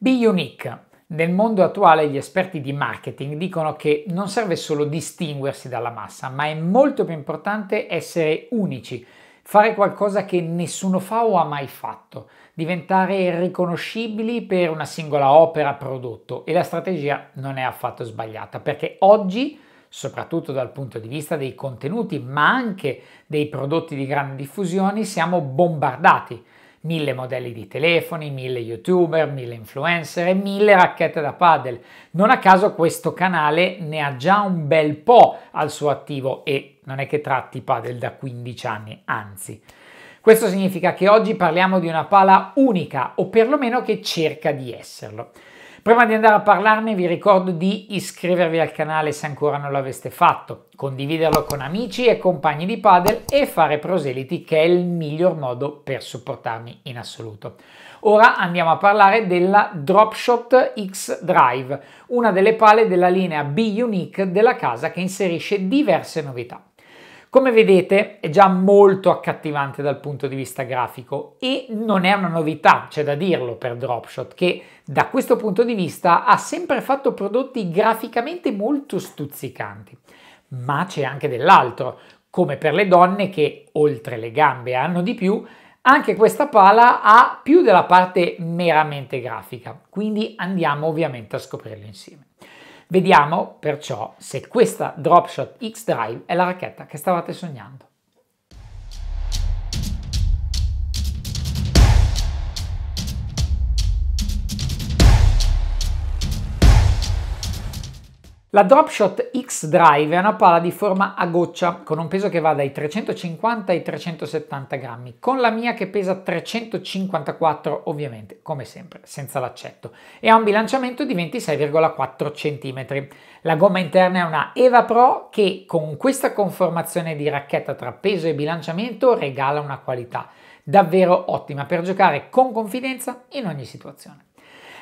Be unique. Nel mondo attuale gli esperti di marketing dicono che non serve solo distinguersi dalla massa, ma è molto più importante essere unici, fare qualcosa che nessuno fa o ha mai fatto, diventare riconoscibili per una singola opera prodotto e la strategia non è affatto sbagliata perché oggi soprattutto dal punto di vista dei contenuti, ma anche dei prodotti di grande diffusione, siamo bombardati mille modelli di telefoni, mille youtuber, mille influencer e mille racchette da padel. Non a caso questo canale ne ha già un bel po' al suo attivo e non è che tratti padel da 15 anni, anzi. Questo significa che oggi parliamo di una pala unica o perlomeno che cerca di esserlo. Prima di andare a parlarne vi ricordo di iscrivervi al canale se ancora non l'aveste fatto, condividerlo con amici e compagni di padel e fare proseliti che è il miglior modo per supportarmi in assoluto. Ora andiamo a parlare della Dropshot X Drive, una delle pale della linea B Unique della casa che inserisce diverse novità. Come vedete è già molto accattivante dal punto di vista grafico e non è una novità, c'è da dirlo per Dropshot, che da questo punto di vista ha sempre fatto prodotti graficamente molto stuzzicanti. Ma c'è anche dell'altro, come per le donne che oltre le gambe hanno di più, anche questa pala ha più della parte meramente grafica, quindi andiamo ovviamente a scoprirlo insieme. Vediamo perciò se questa Dropshot X-Drive è la racchetta che stavate sognando. La Dropshot X-Drive è una pala di forma a goccia con un peso che va dai 350 ai 370 grammi, con la mia che pesa 354 ovviamente, come sempre, senza l'accetto, e ha un bilanciamento di 26,4 cm. La gomma interna è una Eva Pro che con questa conformazione di racchetta tra peso e bilanciamento regala una qualità davvero ottima per giocare con confidenza in ogni situazione.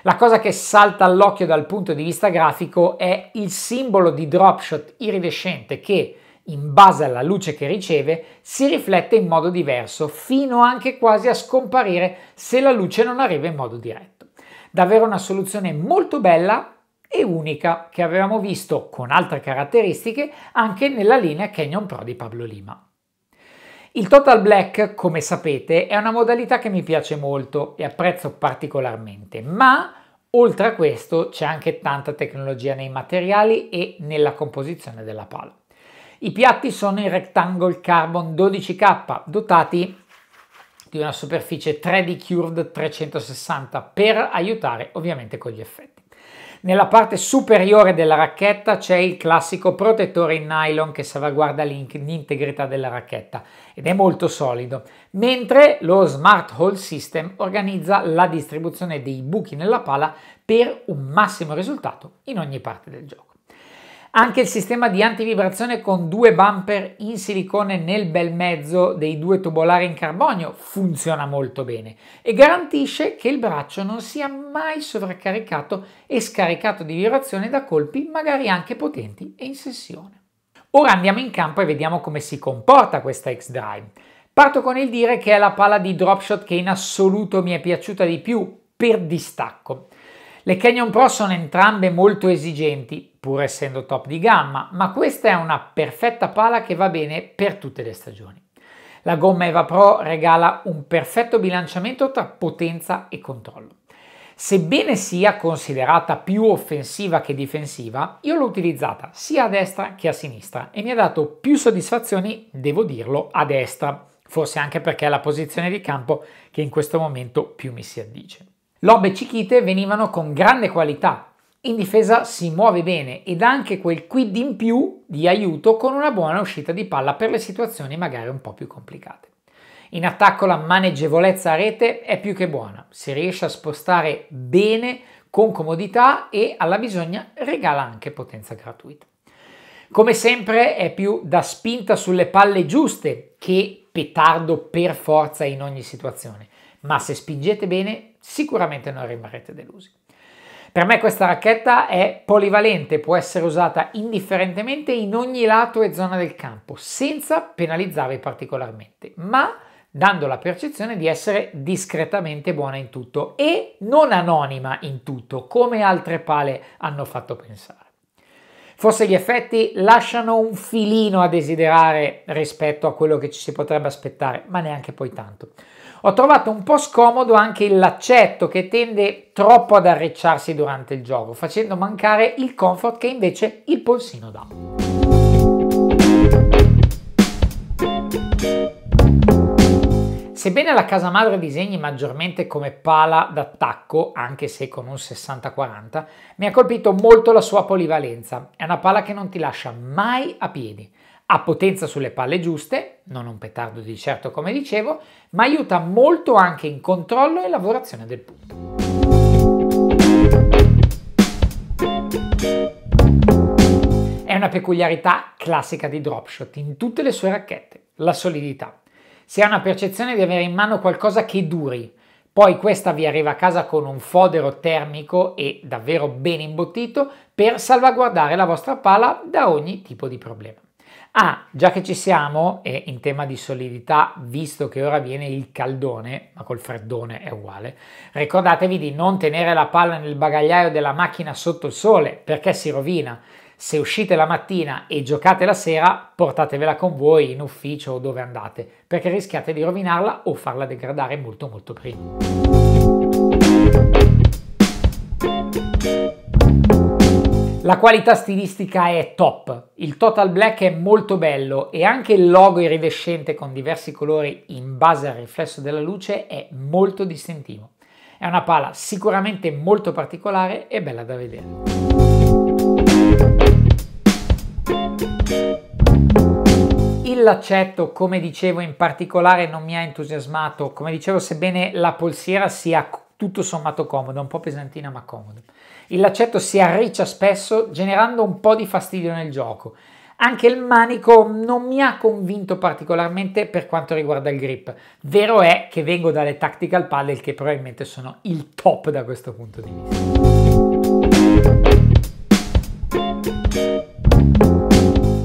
La cosa che salta all'occhio dal punto di vista grafico è il simbolo di dropshot iridescente che, in base alla luce che riceve, si riflette in modo diverso, fino anche quasi a scomparire se la luce non arriva in modo diretto. Davvero una soluzione molto bella e unica che avevamo visto con altre caratteristiche anche nella linea Canyon Pro di Pablo Lima. Il Total Black, come sapete, è una modalità che mi piace molto e apprezzo particolarmente, ma oltre a questo c'è anche tanta tecnologia nei materiali e nella composizione della pala. I piatti sono in Rectangle Carbon 12K, dotati di una superficie 3D Cured 360 per aiutare ovviamente con gli effetti. Nella parte superiore della racchetta c'è il classico protettore in nylon che salvaguarda l'integrità della racchetta ed è molto solido, mentre lo Smart Hole System organizza la distribuzione dei buchi nella pala per un massimo risultato in ogni parte del gioco. Anche il sistema di antivibrazione con due bumper in silicone nel bel mezzo dei due tubolari in carbonio funziona molto bene e garantisce che il braccio non sia mai sovraccaricato e scaricato di vibrazione da colpi magari anche potenti e in sessione. Ora andiamo in campo e vediamo come si comporta questa X-Drive. Parto con il dire che è la pala di dropshot che in assoluto mi è piaciuta di più per distacco. Le Canyon Pro sono entrambe molto esigenti, pur essendo top di gamma, ma questa è una perfetta pala che va bene per tutte le stagioni. La gomma Eva Pro regala un perfetto bilanciamento tra potenza e controllo. Sebbene sia considerata più offensiva che difensiva, io l'ho utilizzata sia a destra che a sinistra e mi ha dato più soddisfazioni, devo dirlo, a destra, forse anche perché è la posizione di campo che in questo momento più mi si addice. Lob e Cichite venivano con grande qualità. In difesa si muove bene ed ha anche quel quid in più di aiuto con una buona uscita di palla per le situazioni magari un po' più complicate. In attacco la maneggevolezza a rete è più che buona, si riesce a spostare bene con comodità e alla bisogna regala anche potenza gratuita. Come sempre è più da spinta sulle palle giuste che petardo per forza in ogni situazione ma se spingete bene sicuramente non rimarrete delusi. Per me questa racchetta è polivalente, può essere usata indifferentemente in ogni lato e zona del campo, senza penalizzarvi particolarmente, ma dando la percezione di essere discretamente buona in tutto e non anonima in tutto, come altre pale hanno fatto pensare. Forse gli effetti lasciano un filino a desiderare rispetto a quello che ci si potrebbe aspettare, ma neanche poi tanto. Ho trovato un po' scomodo anche il laccetto che tende troppo ad arricciarsi durante il gioco, facendo mancare il comfort che invece il polsino dà. Sebbene la casa madre disegni maggiormente come pala d'attacco, anche se con un 60-40, mi ha colpito molto la sua polivalenza. È una pala che non ti lascia mai a piedi ha potenza sulle palle giuste, non un petardo di certo come dicevo, ma aiuta molto anche in controllo e lavorazione del punto. È una peculiarità classica di dropshot in tutte le sue racchette, la solidità. Si ha una percezione di avere in mano qualcosa che duri, poi questa vi arriva a casa con un fodero termico e davvero ben imbottito per salvaguardare la vostra pala da ogni tipo di problema. Ah, già che ci siamo e in tema di solidità, visto che ora viene il caldone, ma col freddone è uguale, ricordatevi di non tenere la palla nel bagagliaio della macchina sotto il sole perché si rovina. Se uscite la mattina e giocate la sera, portatevela con voi in ufficio o dove andate, perché rischiate di rovinarla o farla degradare molto molto prima. La qualità stilistica è top, il total black è molto bello e anche il logo iridescente con diversi colori in base al riflesso della luce è molto distintivo. È una pala sicuramente molto particolare e bella da vedere. Il laccetto, come dicevo in particolare, non mi ha entusiasmato. Come dicevo, sebbene la polsiera sia tutto sommato comoda, un po' pesantina ma comoda. Il laccetto si arriccia spesso generando un po' di fastidio nel gioco. Anche il manico non mi ha convinto particolarmente per quanto riguarda il grip. Vero è che vengo dalle tactical paddle che probabilmente sono il top da questo punto di vista.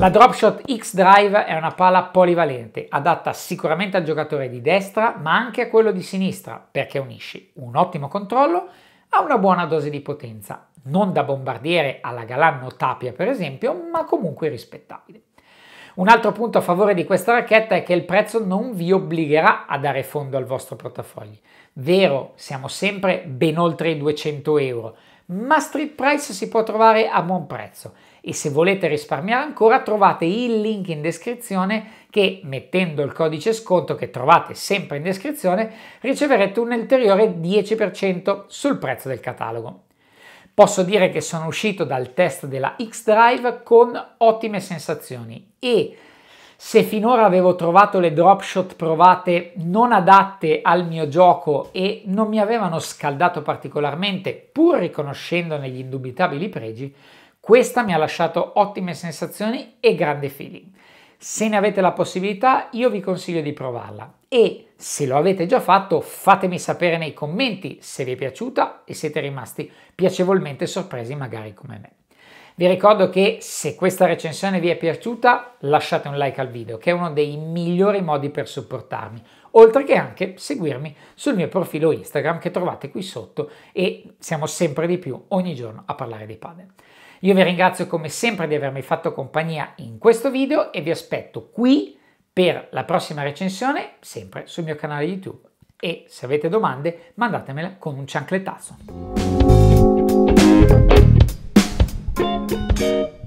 La Dropshot X Drive è una pala polivalente, adatta sicuramente al giocatore di destra, ma anche a quello di sinistra, perché unisce un ottimo controllo a una buona dose di potenza, non da bombardiere alla Galanno Tapia per esempio, ma comunque rispettabile. Un altro punto a favore di questa racchetta è che il prezzo non vi obbligherà a dare fondo al vostro portafogli. Vero, siamo sempre ben oltre i 200 euro, ma Street Price si può trovare a buon prezzo e se volete risparmiare ancora trovate il link in descrizione che mettendo il codice sconto che trovate sempre in descrizione riceverete un ulteriore 10% sul prezzo del catalogo. Posso dire che sono uscito dal test della X-Drive con ottime sensazioni e se finora avevo trovato le dropshot provate non adatte al mio gioco e non mi avevano scaldato particolarmente, pur riconoscendone gli indubitabili pregi, questa mi ha lasciato ottime sensazioni e grande feeling. Se ne avete la possibilità, io vi consiglio di provarla e se lo avete già fatto, fatemi sapere nei commenti se vi è piaciuta e siete rimasti piacevolmente sorpresi magari come me. Vi ricordo che se questa recensione vi è piaciuta lasciate un like al video che è uno dei migliori modi per supportarmi, oltre che anche seguirmi sul mio profilo Instagram che trovate qui sotto e siamo sempre di più ogni giorno a parlare di padel. Io vi ringrazio come sempre di avermi fatto compagnia in questo video e vi aspetto qui per la prossima recensione sempre sul mio canale YouTube e se avete domande mandatemela con un ciancletazzo. you